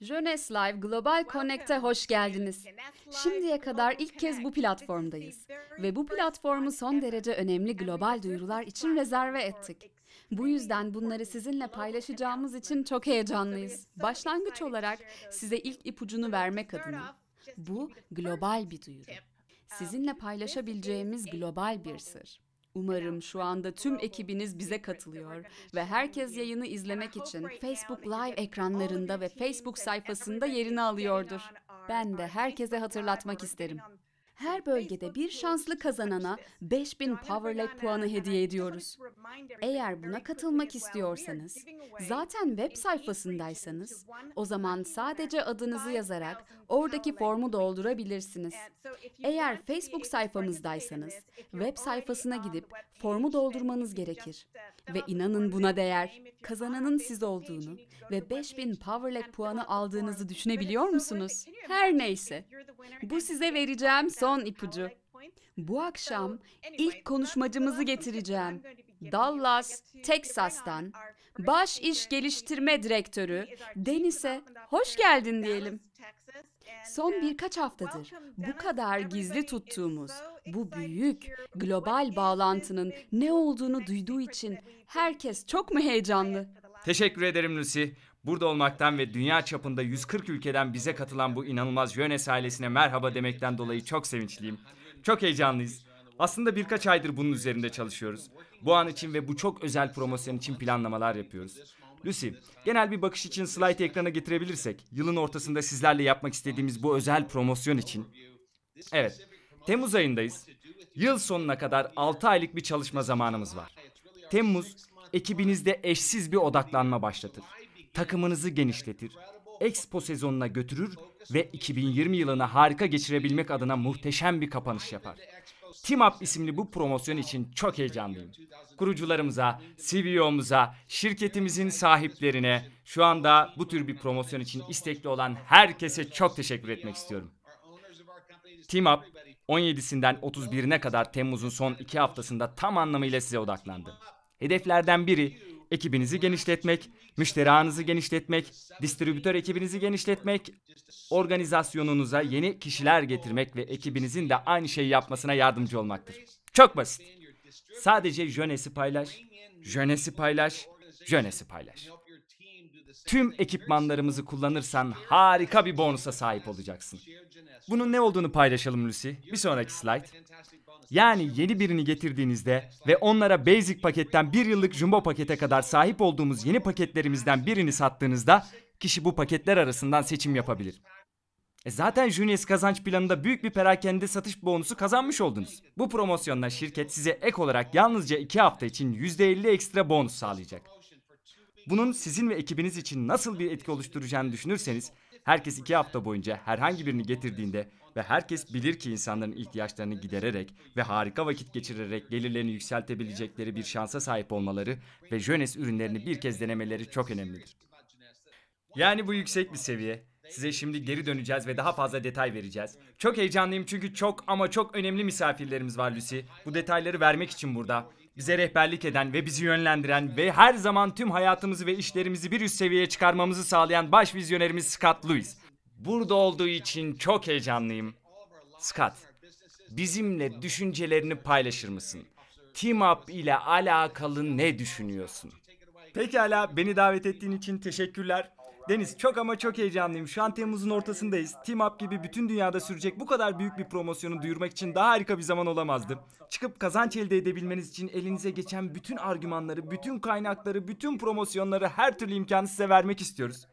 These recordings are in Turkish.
Jönes Live Global Connect'e hoş geldiniz. Şimdiye kadar ilk kez bu platformdayız ve bu platformu son derece önemli global duyurular için rezerve ettik. Bu yüzden bunları sizinle paylaşacağımız için çok heyecanlıyız. Başlangıç olarak size ilk ipucunu vermek adına. Bu um, global bir duyuru. Sizinle paylaşabileceğimiz global bir sır. Umarım şu anda tüm ekibiniz bize katılıyor ve herkes yayını izlemek için Facebook Live ekranlarında ve Facebook sayfasında yerini alıyordur. Ben de herkese hatırlatmak isterim. Her bölgede bir şanslı kazanana 5000 Powerlab puanı hediye ediyoruz. Eğer buna katılmak istiyorsanız, zaten web sayfasındaysanız, o zaman sadece adınızı yazarak oradaki formu doldurabilirsiniz. Eğer Facebook sayfamızdaysanız, web sayfasına gidip formu doldurmanız gerekir. Ve inanın buna değer, kazananın siz olduğunu ve 5000 Powerleg puanı aldığınızı düşünebiliyor musunuz? Her neyse. Bu size vereceğim son ipucu. Bu akşam ilk konuşmacımızı getireceğim. Dallas, Texas'tan baş İş geliştirme direktörü Denise hoş geldin diyelim. Son birkaç haftadır bu kadar gizli tuttuğumuz bu büyük global bağlantının ne olduğunu duyduğu için herkes çok mu heyecanlı? Teşekkür ederim Lucy. Burada olmaktan ve dünya çapında 140 ülkeden bize katılan bu inanılmaz Yönes ailesine merhaba demekten dolayı çok sevinçliyim. Çok heyecanlıyız. Aslında birkaç aydır bunun üzerinde çalışıyoruz. Bu an için ve bu çok özel promosyon için planlamalar yapıyoruz. Lucy, genel bir bakış için slide ekrana getirebilirsek, yılın ortasında sizlerle yapmak istediğimiz bu özel promosyon için. Evet, Temmuz ayındayız. Yıl sonuna kadar 6 aylık bir çalışma zamanımız var. Temmuz ekibinizde eşsiz bir odaklanma başlatır. Takımınızı genişletir, Expo sezonuna götürür ve 2020 yılını harika geçirebilmek adına muhteşem bir kapanış yapar. Team Up isimli bu promosyon için çok heyecanlıyım. Kurucularımıza, CEO'muza, şirketimizin sahiplerine, şu anda bu tür bir promosyon için istekli olan herkese çok teşekkür etmek istiyorum. Team Up 17'sinden 31'ine kadar Temmuz'un son iki haftasında tam anlamıyla size odaklandı. Hedeflerden biri ekibinizi genişletmek, müşteri ağınızı genişletmek, distribütör ekibinizi genişletmek, organizasyonunuza yeni kişiler getirmek ve ekibinizin de aynı şeyi yapmasına yardımcı olmaktır. Çok basit. Sadece jönesi paylaş, jönesi paylaş, jönesi paylaş. Tüm ekipmanlarımızı kullanırsan harika bir bonusa sahip olacaksın. Bunun ne olduğunu paylaşalım Lucy. Bir sonraki slide. Yani yeni birini getirdiğinizde ve onlara basic paketten bir yıllık jumbo pakete kadar sahip olduğumuz yeni paketlerimizden birini sattığınızda kişi bu paketler arasından seçim yapabilir. E zaten Junius kazanç planında büyük bir perakende satış bonusu kazanmış oldunuz. Bu promosyonla şirket size ek olarak yalnızca 2 hafta için %50 ekstra bonus sağlayacak. Bunun sizin ve ekibiniz için nasıl bir etki oluşturacağını düşünürseniz herkes 2 hafta boyunca herhangi birini getirdiğinde ve herkes bilir ki insanların ihtiyaçlarını gidererek ve harika vakit geçirerek gelirlerini yükseltebilecekleri bir şansa sahip olmaları ve Jönes ürünlerini bir kez denemeleri çok önemlidir. Yani bu yüksek bir seviye. Size şimdi geri döneceğiz ve daha fazla detay vereceğiz. Çok heyecanlıyım çünkü çok ama çok önemli misafirlerimiz var Lucy. Bu detayları vermek için burada. Bize rehberlik eden ve bizi yönlendiren ve her zaman tüm hayatımızı ve işlerimizi bir üst seviyeye çıkarmamızı sağlayan baş vizyonerimiz Scott Lewis. Burada olduğu için çok heyecanlıyım. Scott, bizimle düşüncelerini paylaşır mısın? Team Up ile alakalı ne düşünüyorsun? Pekala, beni davet ettiğin için teşekkürler. Deniz çok ama çok heyecanlıyım. Şu an Temmuz'un ortasındayız. Team Up gibi bütün dünyada sürecek bu kadar büyük bir promosyonu duyurmak için daha harika bir zaman olamazdı. Çıkıp kazanç elde edebilmeniz için elinize geçen bütün argümanları, bütün kaynakları, bütün promosyonları her türlü imkanı size vermek istiyoruz.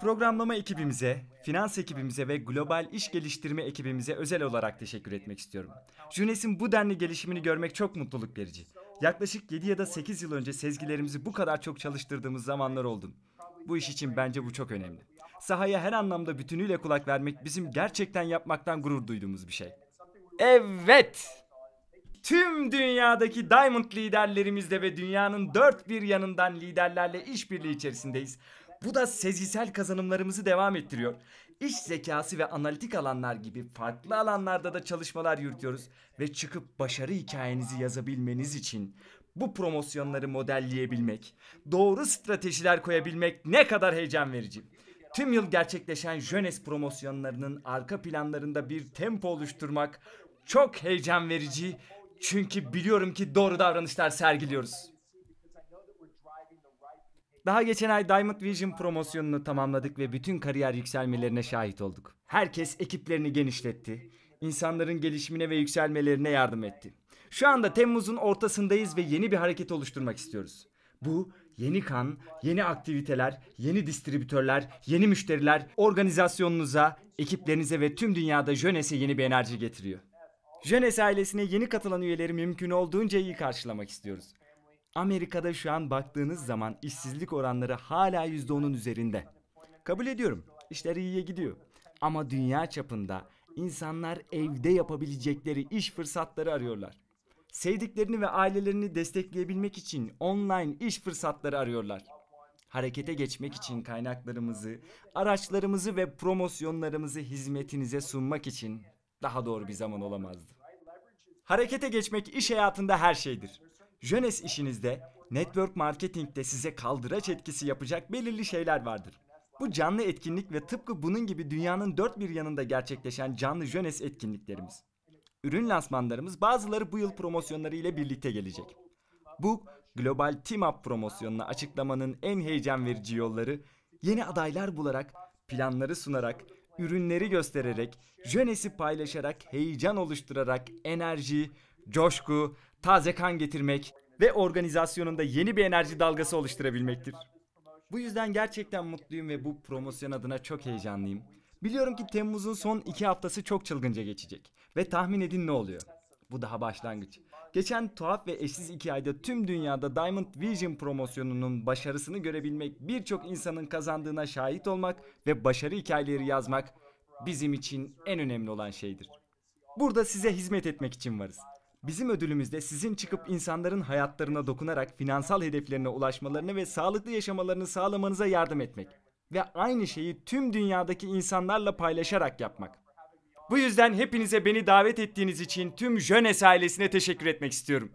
Programlama ekibimize, finans ekibimize ve global iş geliştirme ekibimize özel olarak teşekkür etmek istiyorum. Junes'in bu denli gelişimini görmek çok mutluluk verici. Yaklaşık 7 ya da 8 yıl önce sezgilerimizi bu kadar çok çalıştırdığımız zamanlar oldu. Bu iş için bence bu çok önemli. Sahaya her anlamda bütünüyle kulak vermek bizim gerçekten yapmaktan gurur duyduğumuz bir şey. Evet. Tüm dünyadaki Diamond liderlerimizle ve dünyanın dört bir yanından liderlerle işbirliği içerisindeyiz. Bu da sezgisel kazanımlarımızı devam ettiriyor. İş zekası ve analitik alanlar gibi farklı alanlarda da çalışmalar yürütüyoruz ve çıkıp başarı hikayenizi yazabilmeniz için bu promosyonları modelleyebilmek, doğru stratejiler koyabilmek ne kadar heyecan verici. Tüm yıl gerçekleşen Jönes promosyonlarının arka planlarında bir tempo oluşturmak çok heyecan verici çünkü biliyorum ki doğru davranışlar sergiliyoruz. Daha geçen ay Diamond Vision promosyonunu tamamladık ve bütün kariyer yükselmelerine şahit olduk. Herkes ekiplerini genişletti, insanların gelişimine ve yükselmelerine yardım etti. Şu anda Temmuz'un ortasındayız ve yeni bir hareket oluşturmak istiyoruz. Bu yeni kan, yeni aktiviteler, yeni distribütörler, yeni müşteriler organizasyonunuza, ekiplerinize ve tüm dünyada Jönes'e yeni bir enerji getiriyor. Jönes ailesine yeni katılan üyeleri mümkün olduğunca iyi karşılamak istiyoruz. Amerika'da şu an baktığınız zaman işsizlik oranları hala %10'un üzerinde. Kabul ediyorum. İşler iyiye gidiyor. Ama dünya çapında insanlar evde yapabilecekleri iş fırsatları arıyorlar. Sevdiklerini ve ailelerini destekleyebilmek için online iş fırsatları arıyorlar. Harekete geçmek için kaynaklarımızı, araçlarımızı ve promosyonlarımızı hizmetinize sunmak için daha doğru bir zaman olamazdı. Harekete geçmek iş hayatında her şeydir. Jönes işinizde, network marketingde size kaldıraç etkisi yapacak belirli şeyler vardır. Bu canlı etkinlik ve tıpkı bunun gibi dünyanın dört bir yanında gerçekleşen canlı Jönes etkinliklerimiz. Ürün lansmanlarımız bazıları bu yıl promosyonları ile birlikte gelecek. Bu global team up promosyonuna açıklamanın en heyecan verici yolları yeni adaylar bularak, planları sunarak, ürünleri göstererek, jönesi paylaşarak, heyecan oluşturarak enerji, coşku, taze kan getirmek ve organizasyonunda yeni bir enerji dalgası oluşturabilmektir. Bu yüzden gerçekten mutluyum ve bu promosyon adına çok heyecanlıyım. Biliyorum ki Temmuz'un son iki haftası çok çılgınca geçecek. Ve tahmin edin ne oluyor? Bu daha başlangıç. Geçen tuhaf ve eşsiz iki ayda tüm dünyada Diamond Vision promosyonunun başarısını görebilmek, birçok insanın kazandığına şahit olmak ve başarı hikayeleri yazmak bizim için en önemli olan şeydir. Burada size hizmet etmek için varız. Bizim ödülümüzde sizin çıkıp insanların hayatlarına dokunarak finansal hedeflerine ulaşmalarını ve sağlıklı yaşamalarını sağlamanıza yardım etmek ve aynı şeyi tüm dünyadaki insanlarla paylaşarak yapmak. Bu yüzden hepinize beni davet ettiğiniz için tüm Jönes ailesine teşekkür etmek istiyorum.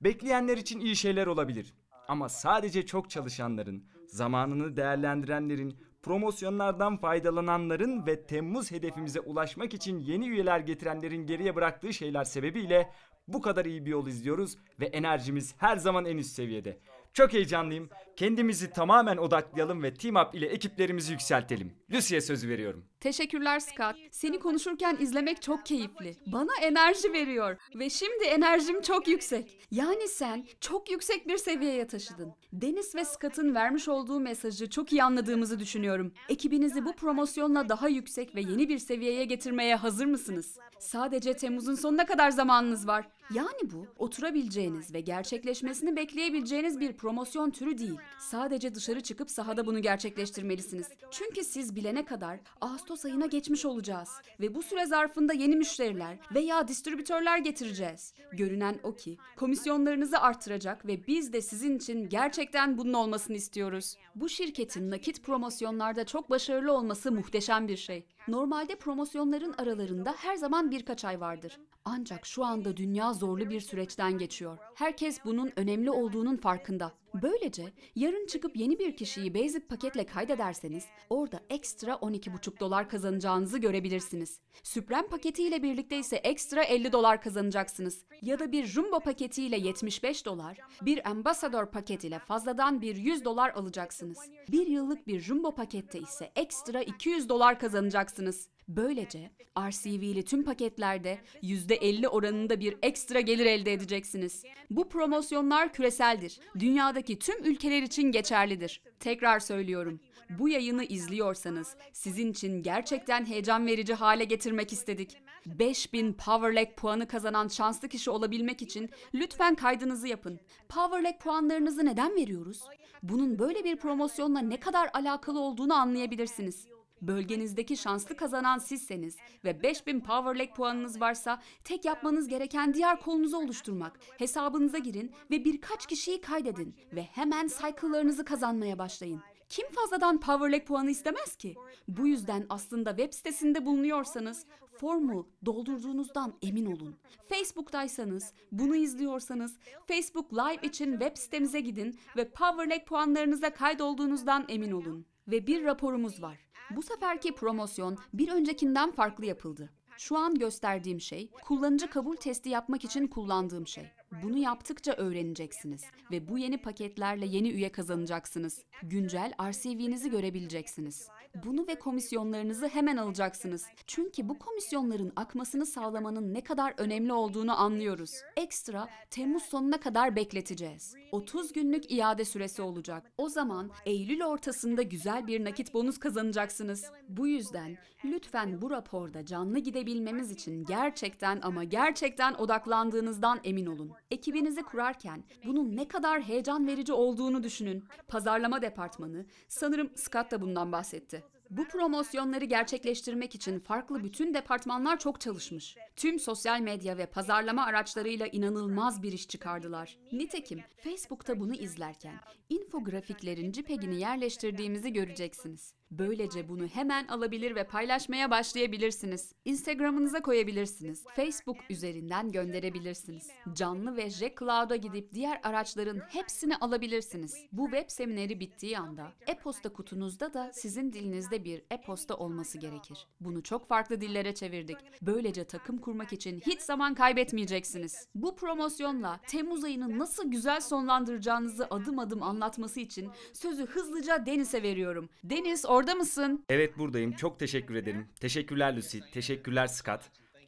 Bekleyenler için iyi şeyler olabilir ama sadece çok çalışanların, zamanını değerlendirenlerin, promosyonlardan faydalananların ve Temmuz hedefimize ulaşmak için yeni üyeler getirenlerin geriye bıraktığı şeyler sebebiyle bu kadar iyi bir yol izliyoruz ve enerjimiz her zaman en üst seviyede. Çok heyecanlıyım. Kendimizi tamamen odaklayalım ve Team Up ile ekiplerimizi yükseltelim. Lucy'ye söz veriyorum. Teşekkürler Scott. Seni konuşurken izlemek çok keyifli. Bana enerji veriyor ve şimdi enerjim çok yüksek. Yani sen çok yüksek bir seviyeye taşıdın. Deniz ve Scott'ın vermiş olduğu mesajı çok iyi anladığımızı düşünüyorum. Ekibinizi bu promosyonla daha yüksek ve yeni bir seviyeye getirmeye hazır mısınız? Sadece Temmuz'un sonuna kadar zamanınız var. Yani bu oturabileceğiniz ve gerçekleşmesini bekleyebileceğiniz bir promosyon türü değil. Sadece dışarı çıkıp sahada bunu gerçekleştirmelisiniz. Çünkü siz bilene kadar Ağustos Ağustos ayına geçmiş olacağız ve bu süre zarfında yeni müşteriler veya distribütörler getireceğiz. Görünen o ki komisyonlarınızı artıracak ve biz de sizin için gerçekten bunun olmasını istiyoruz. Bu şirketin nakit promosyonlarda çok başarılı olması muhteşem bir şey. Normalde promosyonların aralarında her zaman birkaç ay vardır. Ancak şu anda dünya zorlu bir süreçten geçiyor. Herkes bunun önemli olduğunun farkında. Böylece yarın çıkıp yeni bir kişiyi basic paketle kaydederseniz orada ekstra 12,5 dolar kazanacağınızı görebilirsiniz. Süprem paketiyle birlikte ise ekstra 50 dolar kazanacaksınız. Ya da bir Jumbo paketiyle 75 dolar, bir Ambassador paketiyle fazladan bir 100 dolar alacaksınız. Bir yıllık bir Jumbo pakette ise ekstra 200 dolar kazanacaksınız alacaksınız. Böylece RCV'li tüm paketlerde %50 oranında bir ekstra gelir elde edeceksiniz. Bu promosyonlar küreseldir. Dünyadaki tüm ülkeler için geçerlidir. Tekrar söylüyorum. Bu yayını izliyorsanız sizin için gerçekten heyecan verici hale getirmek istedik. 5000 Powerlag puanı kazanan şanslı kişi olabilmek için lütfen kaydınızı yapın. Powerlag puanlarınızı neden veriyoruz? Bunun böyle bir promosyonla ne kadar alakalı olduğunu anlayabilirsiniz. Bölgenizdeki şanslı kazanan sizseniz ve 5000 Power Leg puanınız varsa tek yapmanız gereken diğer kolunuzu oluşturmak. Hesabınıza girin ve birkaç kişiyi kaydedin ve hemen cycle'larınızı kazanmaya başlayın. Kim fazladan Power Leg puanı istemez ki? Bu yüzden aslında web sitesinde bulunuyorsanız formu doldurduğunuzdan emin olun. Facebook'taysanız, bunu izliyorsanız Facebook Live için web sitemize gidin ve Power Leg puanlarınıza kaydolduğunuzdan emin olun ve bir raporumuz var. Bu seferki promosyon bir öncekinden farklı yapıldı. Şu an gösterdiğim şey kullanıcı kabul testi yapmak için kullandığım şey. Bunu yaptıkça öğreneceksiniz ve bu yeni paketlerle yeni üye kazanacaksınız. Güncel RCV'nizi görebileceksiniz. Bunu ve komisyonlarınızı hemen alacaksınız. Çünkü bu komisyonların akmasını sağlamanın ne kadar önemli olduğunu anlıyoruz. Ekstra Temmuz sonuna kadar bekleteceğiz. 30 günlük iade süresi olacak. O zaman Eylül ortasında güzel bir nakit bonus kazanacaksınız. Bu yüzden lütfen bu raporda canlı gidebilmemiz için gerçekten ama gerçekten odaklandığınızdan emin olun ekibinizi kurarken bunun ne kadar heyecan verici olduğunu düşünün. Pazarlama departmanı, sanırım Scott da bundan bahsetti. Bu promosyonları gerçekleştirmek için farklı bütün departmanlar çok çalışmış. Tüm sosyal medya ve pazarlama araçlarıyla inanılmaz bir iş çıkardılar. Nitekim Facebook'ta bunu izlerken infografiklerin JPEG'ini yerleştirdiğimizi göreceksiniz. Böylece bunu hemen alabilir ve paylaşmaya başlayabilirsiniz. Instagram'ınıza koyabilirsiniz. Facebook üzerinden gönderebilirsiniz. Canlı ve Recloud'a gidip diğer araçların hepsini alabilirsiniz. Bu web semineri bittiği anda e-posta kutunuzda da sizin dilinizde bir e-posta olması gerekir. Bunu çok farklı dillere çevirdik. Böylece takım kurmak için hiç zaman kaybetmeyeceksiniz. Bu promosyonla Temmuz ayını nasıl güzel sonlandıracağınızı adım adım anlatması için sözü hızlıca Deniz'e veriyorum. Deniz or orada mısın? Evet buradayım. Çok teşekkür ederim. Teşekkürler Lucy. Teşekkürler Scott.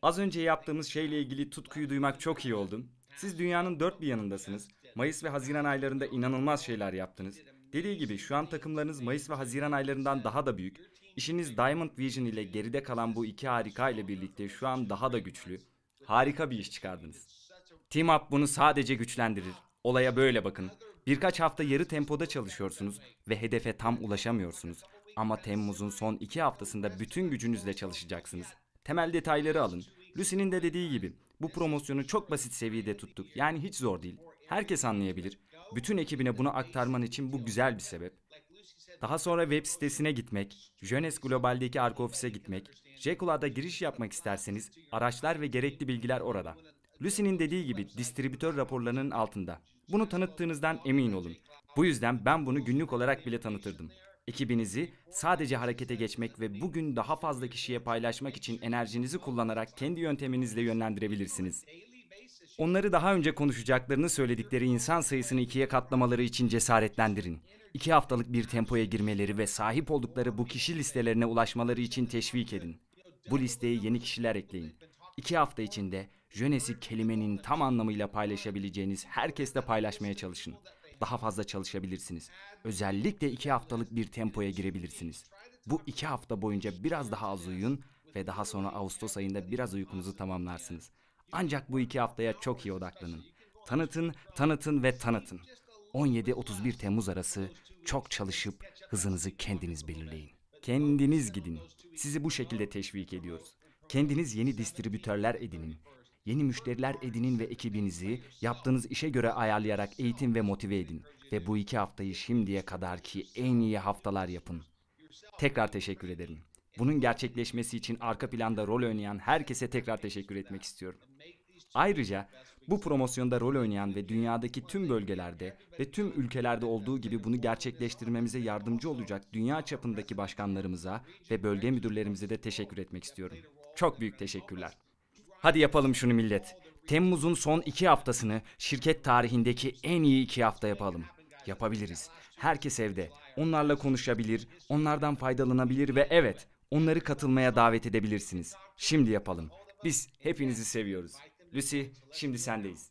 Az önce yaptığımız şeyle ilgili tutkuyu duymak çok iyi oldu. Siz dünyanın dört bir yanındasınız. Mayıs ve Haziran aylarında inanılmaz şeyler yaptınız. Dediği gibi şu an takımlarınız Mayıs ve Haziran aylarından daha da büyük. İşiniz Diamond Vision ile geride kalan bu iki harika ile birlikte şu an daha da güçlü. Harika bir iş çıkardınız. Team Up bunu sadece güçlendirir. Olaya böyle bakın. Birkaç hafta yarı tempoda çalışıyorsunuz ve hedefe tam ulaşamıyorsunuz. Ama Temmuz'un son iki haftasında bütün gücünüzle çalışacaksınız. Temel detayları alın. Lucy'nin de dediği gibi bu promosyonu çok basit seviyede tuttuk. Yani hiç zor değil. Herkes anlayabilir. Bütün ekibine bunu aktarman için bu güzel bir sebep. Daha sonra web sitesine gitmek, Jönes Global'deki arka ofise gitmek, Jekula'da giriş yapmak isterseniz araçlar ve gerekli bilgiler orada. Lucy'nin dediği gibi distribütör raporlarının altında. Bunu tanıttığınızdan emin olun. Bu yüzden ben bunu günlük olarak bile tanıtırdım. Ekibinizi sadece harekete geçmek ve bugün daha fazla kişiye paylaşmak için enerjinizi kullanarak kendi yönteminizle yönlendirebilirsiniz. Onları daha önce konuşacaklarını söyledikleri insan sayısını ikiye katlamaları için cesaretlendirin. İki haftalık bir tempoya girmeleri ve sahip oldukları bu kişi listelerine ulaşmaları için teşvik edin. Bu listeye yeni kişiler ekleyin. İki hafta içinde jönesi kelimenin tam anlamıyla paylaşabileceğiniz herkesle paylaşmaya çalışın daha fazla çalışabilirsiniz. Özellikle iki haftalık bir tempoya girebilirsiniz. Bu iki hafta boyunca biraz daha az uyuyun ve daha sonra Ağustos ayında biraz uykunuzu tamamlarsınız. Ancak bu iki haftaya çok iyi odaklanın. Tanıtın, tanıtın ve tanıtın. 17-31 Temmuz arası çok çalışıp hızınızı kendiniz belirleyin. Kendiniz gidin. Sizi bu şekilde teşvik ediyoruz. Kendiniz yeni distribütörler edinin. Yeni müşteriler edinin ve ekibinizi yaptığınız işe göre ayarlayarak eğitim ve motive edin. Ve bu iki haftayı şimdiye kadarki en iyi haftalar yapın. Tekrar teşekkür ederim. Bunun gerçekleşmesi için arka planda rol oynayan herkese tekrar teşekkür etmek istiyorum. Ayrıca bu promosyonda rol oynayan ve dünyadaki tüm bölgelerde ve tüm ülkelerde olduğu gibi bunu gerçekleştirmemize yardımcı olacak dünya çapındaki başkanlarımıza ve bölge müdürlerimize de teşekkür etmek istiyorum. Çok büyük teşekkürler. Hadi yapalım şunu millet. Temmuz'un son iki haftasını şirket tarihindeki en iyi iki hafta yapalım. Yapabiliriz. Herkes evde. Onlarla konuşabilir, onlardan faydalanabilir ve evet, onları katılmaya davet edebilirsiniz. Şimdi yapalım. Biz hepinizi seviyoruz. Lucy, şimdi sendeyiz.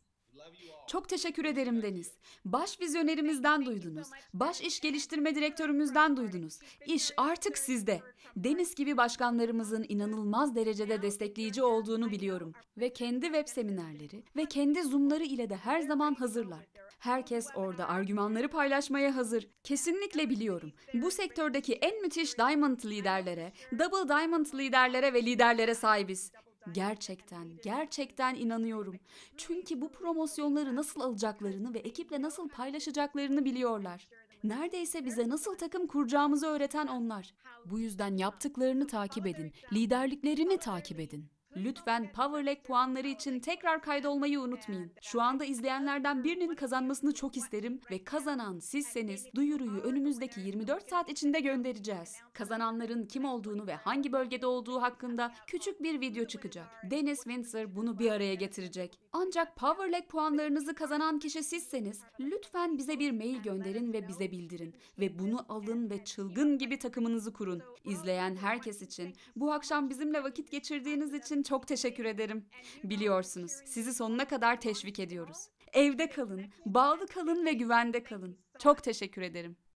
Çok teşekkür ederim Deniz. Baş vizyonerimizden duydunuz. Baş iş geliştirme direktörümüzden duydunuz. İş artık sizde. Deniz gibi başkanlarımızın inanılmaz derecede destekleyici olduğunu biliyorum. Ve kendi web seminerleri ve kendi zoomları ile de her zaman hazırlar. Herkes orada argümanları paylaşmaya hazır. Kesinlikle biliyorum. Bu sektördeki en müthiş Diamond liderlere, Double Diamond liderlere ve liderlere sahibiz. Gerçekten, gerçekten inanıyorum. Çünkü bu promosyonları nasıl alacaklarını ve ekiple nasıl paylaşacaklarını biliyorlar. Neredeyse bize nasıl takım kuracağımızı öğreten onlar. Bu yüzden yaptıklarını takip edin, liderliklerini takip edin. Lütfen Powerlek puanları için tekrar kaydolmayı unutmayın. Şu anda izleyenlerden birinin kazanmasını çok isterim ve kazanan sizseniz duyuruyu önümüzdeki 24 saat içinde göndereceğiz. Kazananların kim olduğunu ve hangi bölgede olduğu hakkında küçük bir video çıkacak. Dennis Windsor bunu bir araya getirecek. Ancak Powerlek puanlarınızı kazanan kişi sizseniz lütfen bize bir mail gönderin ve bize bildirin ve bunu alın ve çılgın gibi takımınızı kurun. İzleyen herkes için, bu akşam bizimle vakit geçirdiğiniz için için çok teşekkür ederim. Biliyorsunuz, sizi sonuna kadar teşvik ediyoruz. Evde kalın, bağlı kalın ve güvende kalın. Çok teşekkür ederim.